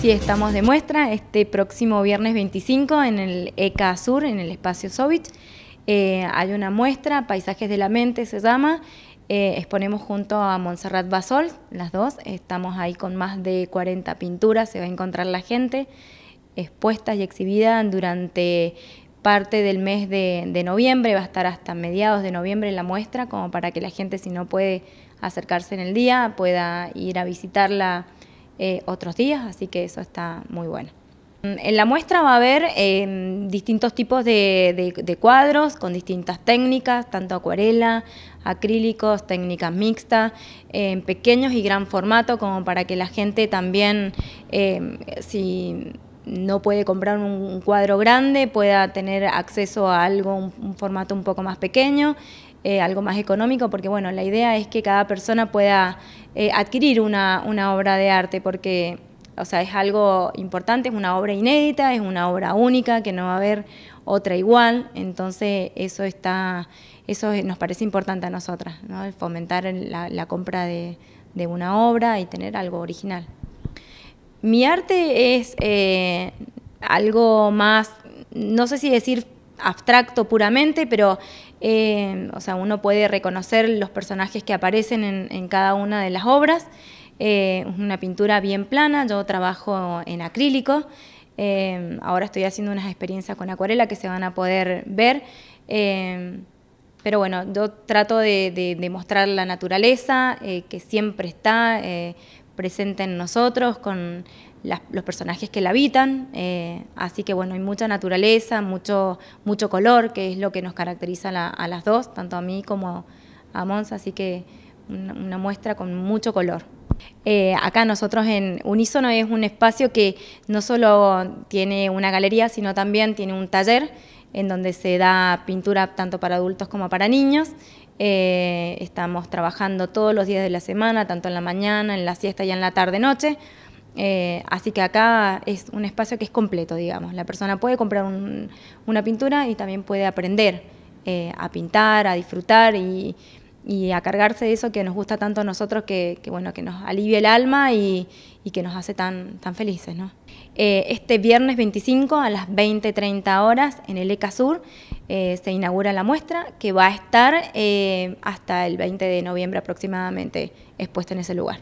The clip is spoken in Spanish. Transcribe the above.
Sí, estamos de muestra este próximo viernes 25 en el ECA Sur, en el espacio Sovich. Eh, hay una muestra, Paisajes de la Mente se llama. Eh, exponemos junto a Montserrat Basol, las dos. Estamos ahí con más de 40 pinturas, se va a encontrar la gente expuestas y exhibida durante parte del mes de, de, noviembre, va a estar hasta mediados de noviembre la muestra, como para que la gente, si no puede acercarse en el día, pueda ir a visitarla eh, otros días, así que eso está muy bueno. Mm, en la muestra va a haber eh, distintos tipos de, cuadros con distintas técnicas, tanto acuarela, acrílicos, técnicas mixtas, en pequeños y gran formato, como para que la gente también, eh, si no puede comprar un, cuadro grande, pueda tener acceso a algo, un formato un poco más pequeño. Eh, algo más económico, porque bueno, la idea es que cada persona pueda eh, adquirir una, obra de arte, porque o sea, es algo importante, es una obra inédita, es una obra única, que no va a haber otra igual, entonces eso está, eso nos parece importante a nosotras, ¿no? fomentar la, compra de, una obra y tener algo original. Mi arte es eh, algo más, no sé si decir abstracto puramente, pero eh, o sea, uno puede reconocer los personajes que aparecen en, cada una de las obras. Eh, es una pintura bien plana, yo trabajo en acrílico, eh, ahora estoy haciendo unas experiencias con acuarela que se van a poder ver. pero bueno, yo trato de, de mostrar la naturaleza, que siempre está, presente en nosotros, con los personajes que la habitan. Eh, así que bueno, hay mucha naturaleza, mucho, mucho color, que es lo que nos caracteriza a las dos, tanto a mí como a Mons, así que una, muestra con mucho color. Eh, acá nosotros en Unísono es un espacio que no solo tiene una galería, sino también tiene un taller en donde se da pintura tanto para adultos como para niños. Eh, estamos trabajando todos los días de la semana, tanto en la mañana, en la siesta y en la tarde-noche. Eh, así que acá es un espacio que es completo, digamos. La persona puede comprar una pintura y también puede aprender eh, a pintar, a disfrutar y y a cargarse de eso que nos gusta tanto a nosotros, que, bueno, que nos alivia el alma y, que nos hace tan, tan felices. Eh, este viernes 25 a las 20.30 horas en el ECA Sur eh, se inaugura la muestra que va a estar eh, hasta el 20 de noviembre aproximadamente expuesta en ese lugar.